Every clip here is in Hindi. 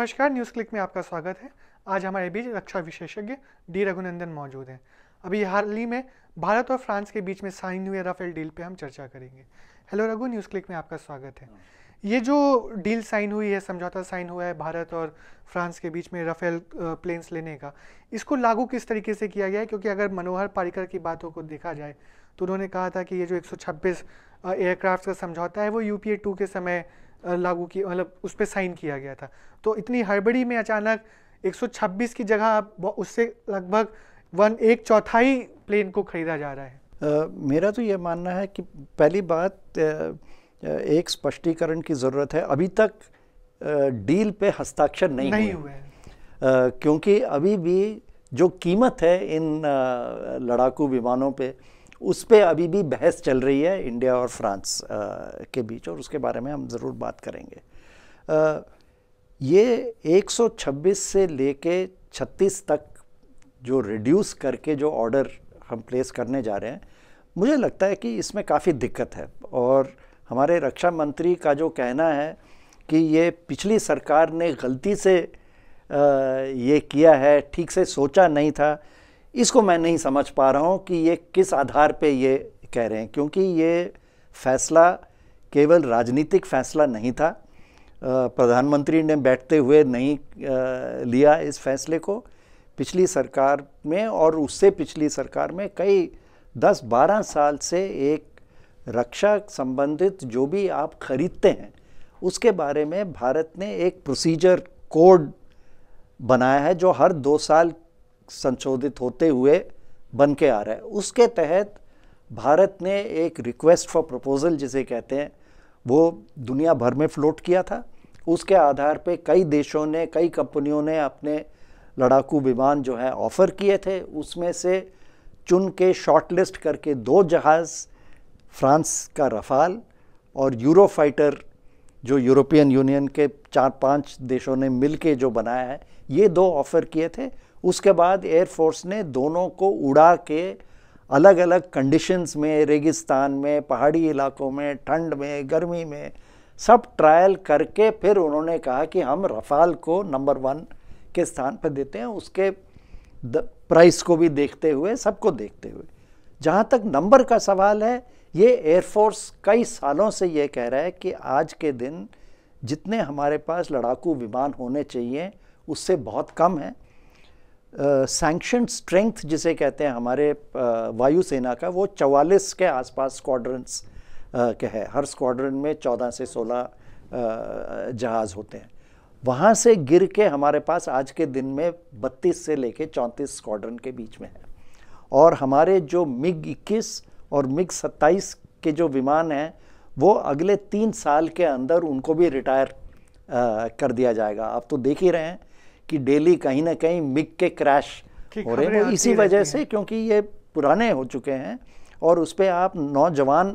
नमस्कार न्यूज़ क्लिक में आपका स्वागत है आज हमारे बीच रक्षा विशेषज्ञ डी रघुनंदन मौजूद हैं अभी हाल ही में भारत और फ्रांस के बीच में साइन हुए राफेल डील पे हम चर्चा करेंगे हेलो रघु न्यूज़ क्लिक में आपका स्वागत है ये जो डील साइन हुई है समझौता साइन हुआ है भारत और फ्रांस के बीच में राफेल प्लेन्स लेने का इसको लागू किस तरीके से किया गया है क्योंकि अगर मनोहर पारिकर की बातों को देखा जाए तो उन्होंने कहा था कि ये जो एक एयरक्राफ्ट का समझौता है वो यू पी के समय लागू की मतलब उस पर साइन किया गया था तो इतनी हड़बड़ी में अचानक 126 की जगह उससे लगभग वन एक चौथाई प्लेन को खरीदा जा रहा है आ, मेरा तो ये मानना है कि पहली बात एक स्पष्टीकरण की ज़रूरत है अभी तक डील पे हस्ताक्षर नहीं, नहीं हुए, हुए। क्योंकि अभी भी जो कीमत है इन लड़ाकू विमानों पे उस पर अभी भी बहस चल रही है इंडिया और फ्रांस के बीच और उसके बारे में हम ज़रूर बात करेंगे आ, ये 126 से लेके 36 तक जो रिड्यूस करके जो ऑर्डर हम प्लेस करने जा रहे हैं मुझे लगता है कि इसमें काफ़ी दिक्कत है और हमारे रक्षा मंत्री का जो कहना है कि ये पिछली सरकार ने गलती से ये किया है ठीक से सोचा नहीं था इसको मैं नहीं समझ पा रहा हूँ कि ये किस आधार पे ये कह रहे हैं क्योंकि ये फैसला केवल राजनीतिक फैसला नहीं था प्रधानमंत्री ने बैठते हुए नहीं लिया इस फैसले को पिछली सरकार में और उससे पिछली सरकार में कई 10-12 साल से एक रक्षा संबंधित जो भी आप खरीदते हैं उसके बारे में भारत ने एक प्रोसीजर कोड बनाया है जो हर दो साल संशोधित होते हुए बन के आ रहा है उसके तहत भारत ने एक रिक्वेस्ट फॉर प्रपोज़ल जिसे कहते हैं वो दुनिया भर में फ्लोट किया था उसके आधार पे कई देशों ने कई कंपनियों ने अपने लड़ाकू विमान जो हैं ऑफ़र किए थे उसमें से चुन के शॉर्टलिस्ट करके दो जहाज़ फ्रांस का रफ़ाल और यूरो फाइटर जो यूरोपियन यूनियन के चार पांच देशों ने मिल के जो बनाया है ये दो ऑफ़र किए थे उसके बाद एयरफोर्स ने दोनों को उड़ा के अलग अलग कंडीशंस में रेगिस्तान में पहाड़ी इलाकों में ठंड में गर्मी में सब ट्रायल करके फिर उन्होंने कहा कि हम रफ़ाल को नंबर वन के स्थान पर देते हैं उसके प्राइस को भी देखते हुए सबको देखते हुए जहाँ तक नंबर का सवाल है ये एयरफोर्स कई सालों से ये कह रहा है कि आज के दिन जितने हमारे पास लड़ाकू विमान होने चाहिए उससे बहुत कम है सैंक्शन uh, स्ट्रेंथ जिसे कहते हैं हमारे uh, वायुसेना का वो 44 के आसपास स्क्वाड्रंस uh, के है हर स्क्वाड्रन में 14 से 16 जहाज़ होते हैं वहाँ से गिर के हमारे पास आज के दिन में 32 से लेके 34 स्क्वाड्रन के बीच में है और हमारे जो मिग 21 और मिग 27 के जो विमान हैं वो अगले तीन साल के अंदर उनको भी रिटायर कर दिया जाएगा आप तो देख ही रहे हैं कि डेली कहीं ना कहीं मिग के क्रैश हो रहे हैं इसी वजह से क्योंकि ये पुराने हो चुके हैं और उस पर आप नौजवान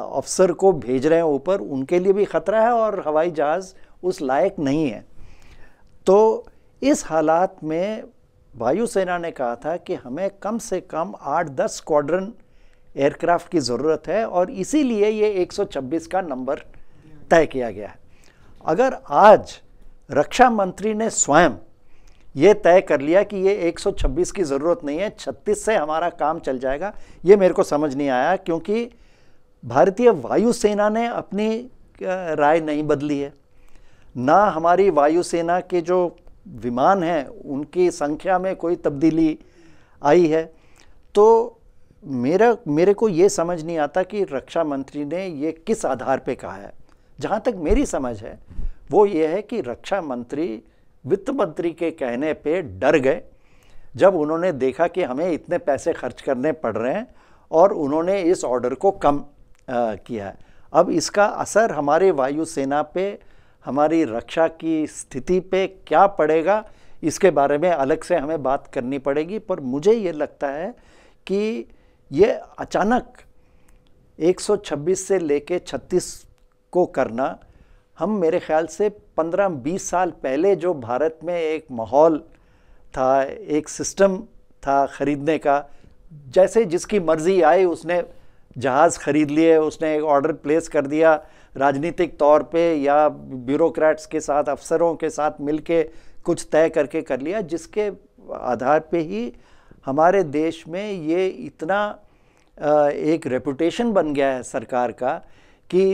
अफसर को भेज रहे हैं ऊपर उनके लिए भी ख़तरा है और हवाई जहाज़ उस लायक नहीं है तो इस हालात में वायुसेना ने कहा था कि हमें कम से कम आठ दस स्क्वाड्रन एयरक्राफ्ट की ज़रूरत है और इसीलिए ये 126 का नंबर तय किया गया है अगर आज रक्षा मंत्री ने स्वयं ये तय कर लिया कि ये 126 की ज़रूरत नहीं है 36 से हमारा काम चल जाएगा ये मेरे को समझ नहीं आया क्योंकि भारतीय वायुसेना ने अपनी राय नहीं बदली है ना हमारी वायुसेना के जो विमान हैं उनकी संख्या में कोई तब्दीली आई है तो मेरा मेरे को ये समझ नहीं आता कि रक्षा मंत्री ने ये किस आधार पे कहा है जहाँ तक मेरी समझ है वो ये है कि रक्षा मंत्री वित्त मंत्री के कहने पे डर गए जब उन्होंने देखा कि हमें इतने पैसे खर्च करने पड़ रहे हैं और उन्होंने इस ऑर्डर को कम आ, किया है अब इसका असर हमारे वायुसेना पे हमारी रक्षा की स्थिति पे क्या पड़ेगा इसके बारे में अलग से हमें बात करनी पड़ेगी पर मुझे ये लगता है कि ये अचानक 126 से लेके 36 को करना हम मेरे ख्याल से 15-20 साल पहले जो भारत में एक माहौल था एक सिस्टम था ख़रीदने का जैसे जिसकी मर्ज़ी आई उसने जहाज़ ख़रीद लिए उसने एक ऑर्डर प्लेस कर दिया राजनीतिक तौर पे या ब्यूरोक्रेट्स के साथ अफसरों के साथ मिलके कुछ तय करके कर लिया जिसके आधार पे ही हमारे देश में ये इतना एक रेपुटेशन बन गया है सरकार का कि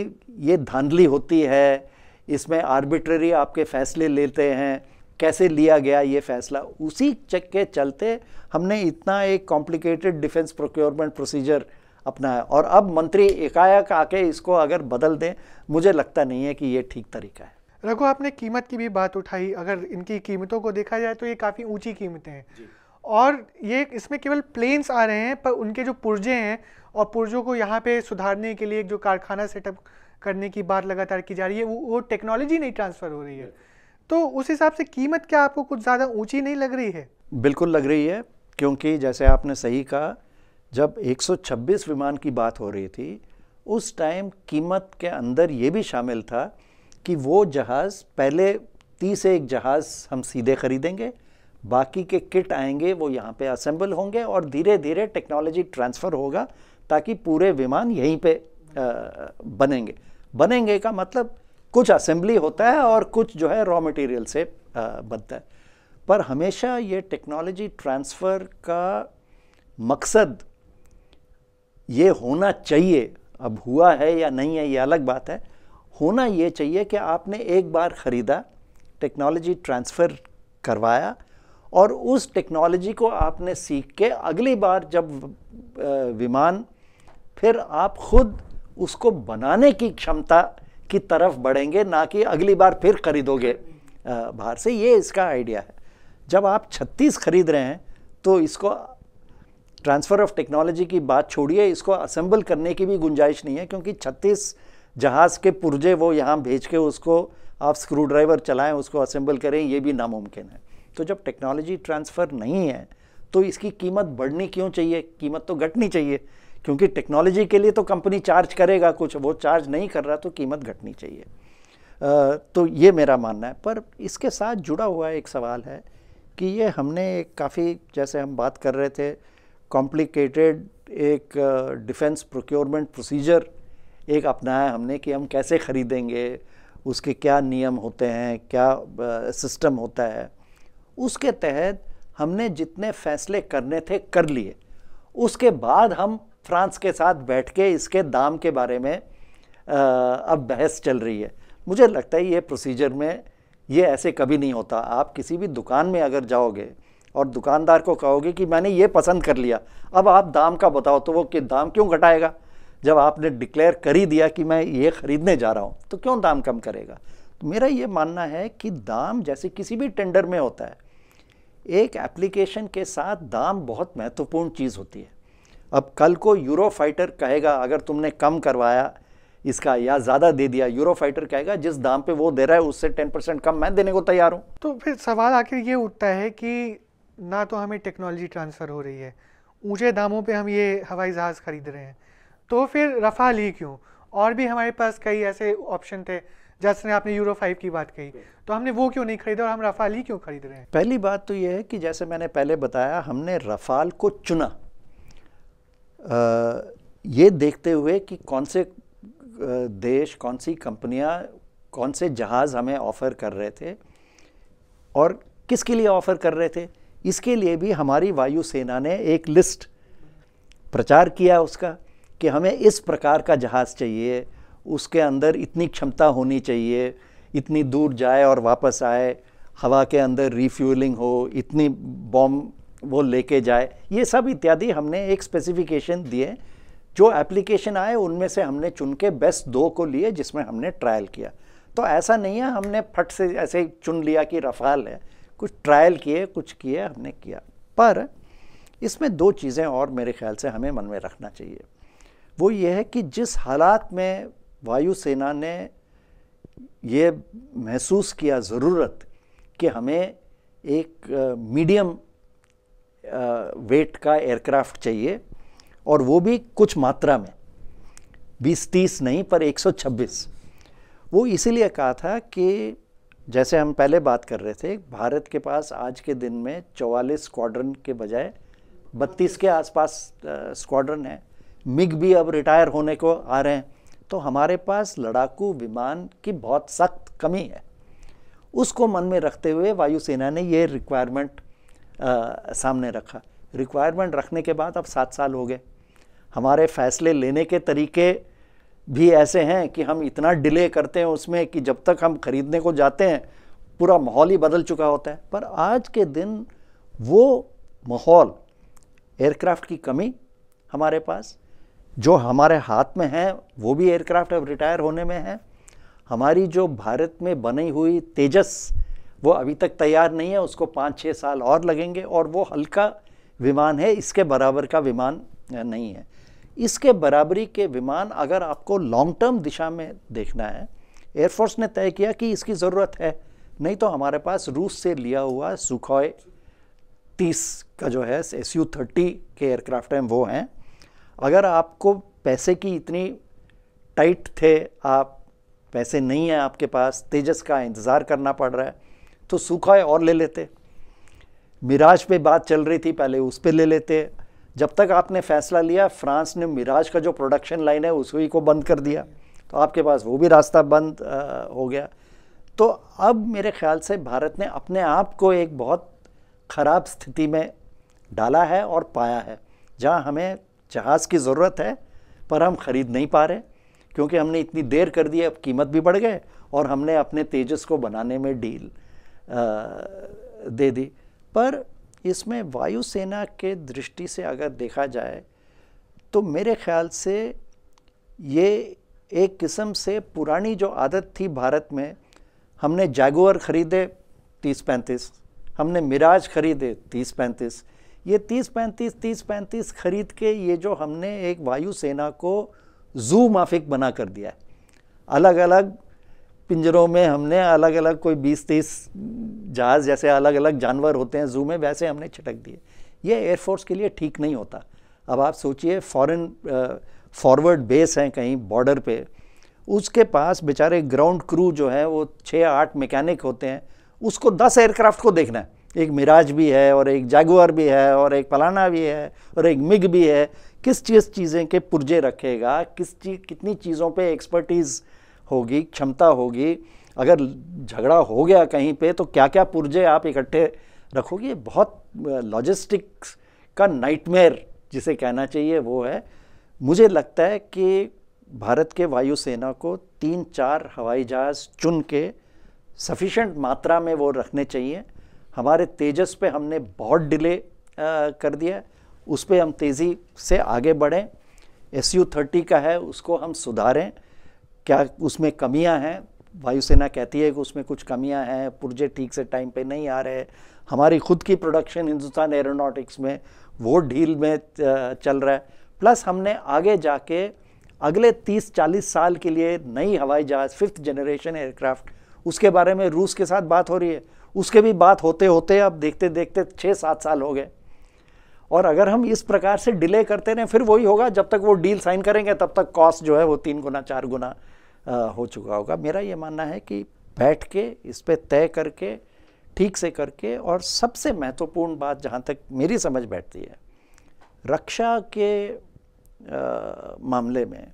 ये धांधली होती है इसमें आर्बिट्ररी आपके फैसले लेते हैं कैसे लिया गया ये फैसला उसी चेक के चलते हमने इतना एक कॉम्प्लिकेटेड डिफेंस प्रोक्योरमेंट प्रोसीजर अपनाया और अब मंत्री एकाएक आके इसको अगर बदल दें मुझे लगता नहीं है कि ये ठीक तरीका है रघु आपने कीमत की भी बात उठाई अगर इनकी कीमतों को देखा जाए तो ये काफ़ी ऊंची कीमतें हैं और ये इसमें केवल प्लेन्स आ रहे हैं पर उनके जो पुर्जे हैं और पुर्जों को यहाँ पे सुधारने के लिए जो कारखाना सेटअप करने की बात लगातार की जा रही है वो वो टेक्नोलॉजी नहीं ट्रांसफ़र हो रही है तो उस हिसाब से कीमत क्या आपको कुछ ज़्यादा ऊंची नहीं लग रही है बिल्कुल लग रही है क्योंकि जैसे आपने सही कहा जब 126 विमान की बात हो रही थी उस टाइम कीमत के अंदर ये भी शामिल था कि वो जहाज़ पहले तीस एक जहाज़ हम सीधे ख़रीदेंगे बाकी के किट आएंगे वो यहाँ पे असेंबल होंगे और धीरे धीरे टेक्नोलॉजी ट्रांसफ़र होगा ताकि पूरे विमान यहीं पे आ, बनेंगे बनेंगे का मतलब कुछ असेंबली होता है और कुछ जो है रॉ मटेरियल से बनता है पर हमेशा ये टेक्नोलॉजी ट्रांसफ़र का मकसद ये होना चाहिए अब हुआ है या नहीं है ये अलग बात है होना ये चाहिए कि आपने एक बार ख़रीदा टेक्नोलॉजी ट्रांसफ़र करवाया और उस टेक्नोलॉजी को आपने सीख के अगली बार जब विमान फिर आप खुद उसको बनाने की क्षमता की तरफ बढ़ेंगे ना कि अगली बार फिर खरीदोगे बाहर से ये इसका आइडिया है जब आप 36 खरीद रहे हैं तो इसको ट्रांसफ़र ऑफ टेक्नोलॉजी की बात छोड़िए इसको असेंबल करने की भी गुंजाइश नहीं है क्योंकि 36 जहाज़ के पुर्जे वो यहाँ भेज के उसको आप स्क्रू ड्राइवर चलाएं उसको असेंबल करें ये भी नामुमकिन है तो जब टेक्नोलॉजी ट्रांसफ़र नहीं है तो इसकी कीमत बढ़नी क्यों चाहिए कीमत तो घटनी चाहिए क्योंकि टेक्नोलॉजी के लिए तो कंपनी चार्ज करेगा कुछ वो चार्ज नहीं कर रहा तो कीमत घटनी चाहिए तो ये मेरा मानना है पर इसके साथ जुड़ा हुआ एक सवाल है कि ये हमने एक काफ़ी जैसे हम बात कर रहे थे कॉम्प्लिकेटेड एक डिफेंस प्रोक्योरमेंट प्रोसीजर एक अपनाया हमने कि हम कैसे ख़रीदेंगे उसके क्या नियम होते हैं क्या सिस्टम होता है उसके तहत हमने जितने फैसले करने थे कर लिए उसके बाद हम फ्रांस के साथ बैठ के इसके दाम के बारे में अब बहस चल रही है मुझे लगता है ये प्रोसीजर में ये ऐसे कभी नहीं होता आप किसी भी दुकान में अगर जाओगे और दुकानदार को कहोगे कि मैंने ये पसंद कर लिया अब आप दाम का बताओ तो वो कि दाम क्यों घटाएगा जब आपने डिक्लेयर कर ही दिया कि मैं ये ख़रीदने जा रहा हूँ तो क्यों दाम कम करेगा तो मेरा ये मानना है कि दाम जैसे किसी भी टेंडर में होता है एक एप्लीकेशन के साथ दाम बहुत महत्वपूर्ण चीज़ होती है अब कल को यूरो फाइटर कहेगा अगर तुमने कम करवाया इसका या ज़्यादा दे दिया यूरो फाइटर कहेगा जिस दाम पे वो दे रहा है उससे टेन परसेंट कम मैं देने को तैयार हूँ तो फिर सवाल आखिर ये उठता है कि ना तो हमें टेक्नोलॉजी ट्रांसफ़र हो रही है ऊँचे दामों पर हम ये हवाई जहाज़ ख़रीद रहे हैं तो फिर रफ़ा ली क्यों और भी हमारे पास कई ऐसे ऑप्शन थे जैसे आपने यूरो फाइव की बात कही तो हमने वो क्यों नहीं खरीदा और हम रफाल ही क्यों खरीद रहे हैं पहली बात तो ये है कि जैसे मैंने पहले बताया हमने रफाल को चुना ये देखते हुए कि कौन से देश कौन सी कंपनियां कौन से जहाज़ हमें ऑफ़र कर रहे थे और किसके लिए ऑफ़र कर रहे थे इसके लिए भी हमारी वायुसेना ने एक लिस्ट प्रचार किया उसका कि हमें इस प्रकार का जहाज़ चाहिए उसके अंदर इतनी क्षमता होनी चाहिए इतनी दूर जाए और वापस आए हवा के अंदर रिफ्यूलिंग हो इतनी बॉम्ब वो लेके जाए ये सब इत्यादि हमने एक स्पेसिफिकेशन दिए जो एप्लीकेशन आए उनमें से हमने चुन के बेस्ट दो को लिए जिसमें हमने ट्रायल किया तो ऐसा नहीं है हमने फट से ऐसे चुन लिया कि रफाल है कुछ ट्रायल किए कुछ किए हमने किया पर इसमें दो चीज़ें और मेरे ख्याल से हमें मन में रखना चाहिए वो ये है कि जिस हालात में वायुसेना ने ये महसूस किया ज़रूरत कि हमें एक मीडियम वेट का एयरक्राफ्ट चाहिए और वो भी कुछ मात्रा में बीस तीस नहीं पर 126 वो इसीलिए कहा था कि जैसे हम पहले बात कर रहे थे भारत के पास आज के दिन में 44 स्क्वाड्रन के बजाय 32 के आसपास स्क्वाड्रन है मिग भी अब रिटायर होने को आ रहे हैं तो हमारे पास लड़ाकू विमान की बहुत सख्त कमी है उसको मन में रखते हुए वायुसेना ने ये रिक्वायरमेंट आ, सामने रखा रिक्वायरमेंट रखने के बाद अब सात साल हो गए हमारे फैसले लेने के तरीके भी ऐसे हैं कि हम इतना डिले करते हैं उसमें कि जब तक हम खरीदने को जाते हैं पूरा माहौल ही बदल चुका होता है पर आज के दिन वो माहौल एयरक्राफ्ट की कमी हमारे पास जो हमारे हाथ में है वो भी एयरक्राफ्ट अब रिटायर होने में है हमारी जो भारत में बनी हुई तेजस वो अभी तक तैयार नहीं है उसको पाँच छः साल और लगेंगे और वो हल्का विमान है इसके बराबर का विमान नहीं है इसके बराबरी के विमान अगर आपको लॉन्ग टर्म दिशा में देखना है एयरफोर्स ने तय किया कि इसकी ज़रूरत है नहीं तो हमारे पास रूस से लिया हुआ सुखॉय तीस का जो है एस यू थर्टी के एयरक्राफ्ट हैं वो हैं अगर आपको पैसे की इतनी टाइट थे आप पैसे नहीं हैं आपके पास तेजस का इंतज़ार करना पड़ रहा है तो सूखा है और ले लेते मिराज पे बात चल रही थी पहले उस पर ले लेते जब तक आपने फैसला लिया फ्रांस ने मिराज का जो प्रोडक्शन लाइन है उसी को बंद कर दिया तो आपके पास वो भी रास्ता बंद आ, हो गया तो अब मेरे ख्याल से भारत ने अपने आप को एक बहुत ख़राब स्थिति में डाला है और पाया है जहाँ हमें जहाज़ की ज़रूरत है पर हम ख़रीद नहीं पा रहे क्योंकि हमने इतनी देर कर दी अब कीमत भी बढ़ गए और हमने अपने तेजस को बनाने में डील दे दी पर इसमें वायुसेना के दृष्टि से अगर देखा जाए तो मेरे ख्याल से ये एक किस्म से पुरानी जो आदत थी भारत में हमने जागोर ख़रीदे तीस पैंतीस हमने मिराज ख़रीदे तीस पैंतीस ये तीस पैंतीस तीस पैंतीस ख़रीद के ये जो हमने एक वायुसेना को जू माफिक बना कर दिया है अलग अलग पिंजरों में हमने अलग अलग कोई बीस तीस जहाज़ जैसे अलग अलग जानवर होते हैं जू में वैसे हमने छिटक दिए ये एयरफोर्स के लिए ठीक नहीं होता अब आप सोचिए फॉरेन फॉरवर्ड बेस हैं कहीं बॉर्डर पे उसके पास बेचारे ग्राउंड क्रू जो है वो छः आठ मैकेनिक होते हैं उसको दस एयरक्राफ्ट को देखना है एक मिराज भी है और एक जागुआर भी है और एक पलाना भी है और एक मिग भी है किस चीज़ चीज़ें के पुर्जे रखेगा किस चीज कितनी चीज़ों पे एक्सपर्टीज़ होगी क्षमता होगी अगर झगड़ा हो गया कहीं पे तो क्या क्या पुर्जे आप इकट्ठे रखोगे बहुत लॉजिस्टिक्स का नाइटमेयर जिसे कहना चाहिए वो है मुझे लगता है कि भारत के वायुसेना को तीन चार हवाई जहाज़ चुन के सफिशेंट मात्रा में वो रखने चाहिए हमारे तेजस पे हमने बहुत डिले कर दिया उस पर हम तेज़ी से आगे बढ़ें एस यू थर्टी का है उसको हम सुधारें क्या उसमें कमियां हैं वायुसेना कहती है कि उसमें कुछ कमियां हैं पुर्जे ठीक से टाइम पे नहीं आ रहे हमारी खुद की प्रोडक्शन हिंदुस्तान एरोनॉटिक्स में वो ढील में चल रहा है प्लस हमने आगे जाके अगले 30-40 साल के लिए नई हवाई जहाज़ फिफ्थ जनरेशन एयरक्राफ्ट उसके बारे में रूस के साथ बात हो रही है उसके भी बात होते होते अब देखते देखते छः सात साल हो गए और अगर हम इस प्रकार से डिले करते रहें फिर वही होगा जब तक वो डील साइन करेंगे तब तक कॉस्ट जो है वो तीन गुना चार गुना हो चुका होगा मेरा ये मानना है कि बैठ के इस पर तय करके ठीक से करके और सबसे महत्वपूर्ण बात जहाँ तक मेरी समझ बैठती है रक्षा के आ, मामले में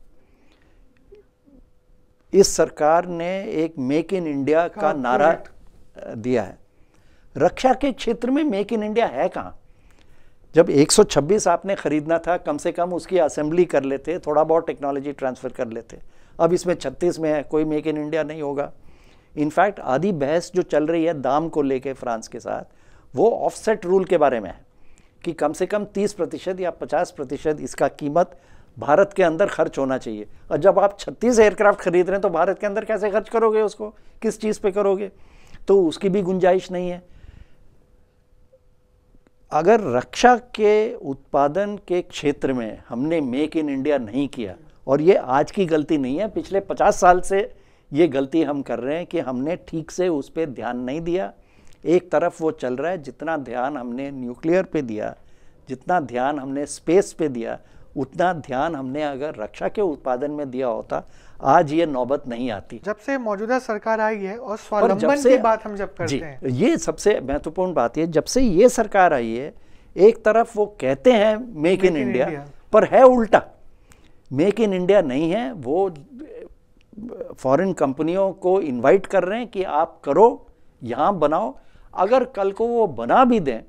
इस सरकार ने एक मेक इन इंडिया का हाँ, नारा दिया है रक्षा के क्षेत्र में मेक इन इंडिया है कहाँ जब 126 आपने खरीदना था कम से कम उसकी असेंबली कर लेते थोड़ा बहुत टेक्नोलॉजी ट्रांसफ़र कर लेते अब इसमें छत्तीस में है कोई मेक इन इंडिया नहीं होगा इनफैक्ट आधी बहस जो चल रही है दाम को लेके फ्रांस के साथ वो ऑफसेट रूल के बारे में है कि कम से कम 30 प्रतिशत या 50 प्रतिशत इसका कीमत भारत के अंदर खर्च होना चाहिए और जब आप 36 एयरक्राफ्ट खरीद रहे हैं तो भारत के अंदर कैसे खर्च करोगे उसको किस चीज़ पे करोगे तो उसकी भी गुंजाइश नहीं है अगर रक्षा के उत्पादन के क्षेत्र में हमने मेक इन इंडिया नहीं किया और ये आज की गलती नहीं है पिछले पचास साल से ये गलती हम कर रहे हैं कि हमने ठीक से उस पर ध्यान नहीं दिया एक तरफ वो चल रहा है जितना ध्यान हमने न्यूक्लियर पे दिया जितना ध्यान हमने स्पेस पे दिया उतना ध्यान हमने अगर रक्षा के उत्पादन में दिया होता आज ये नौबत नहीं आती जब से मौजूदा सरकार आई है और स्वावलंबन की बात हम जब करते हैं ये सबसे महत्वपूर्ण बात है जब से ये सरकार आई है एक तरफ वो कहते हैं मेक इन इंडिया पर है उल्टा मेक इन इंडिया नहीं है वो फॉरेन कंपनियों को इनवाइट कर रहे हैं कि आप करो यहाँ बनाओ अगर कल को वो बना भी दें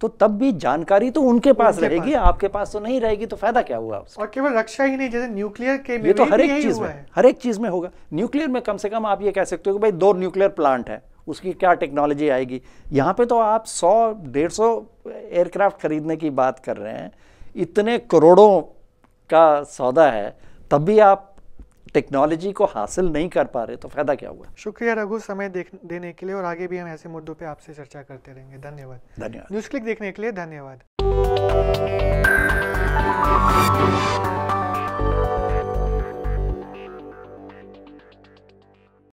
तो तब भी जानकारी तो उनके पास उनके रहेगी पास। आपके पास तो नहीं रहेगी तो फायदा क्या हुआ उसका? और केवल रक्षा ही नहीं जैसे न्यूक्लियर के ये तो हर एक चीज में हर एक चीज में होगा न्यूक्लियर में कम से कम आप ये कह सकते हो कि भाई दो न्यूक्लियर प्लांट है उसकी क्या टेक्नोलॉजी आएगी यहाँ पे तो आप सौ डेढ़ सौ एयरक्राफ्ट खरीदने की बात कर रहे हैं इतने करोड़ों का सौदा है तब भी आप टेक्नोलॉजी को हासिल नहीं कर पा रहे तो फ़ायदा क्या हुआ शुक्रिया रघु समय देने के लिए और आगे भी हम ऐसे मुद्दों पे आपसे चर्चा करते रहेंगे धन्यवाद धन्यवाद न्यूज़ क्लिक देखने के लिए धन्यवाद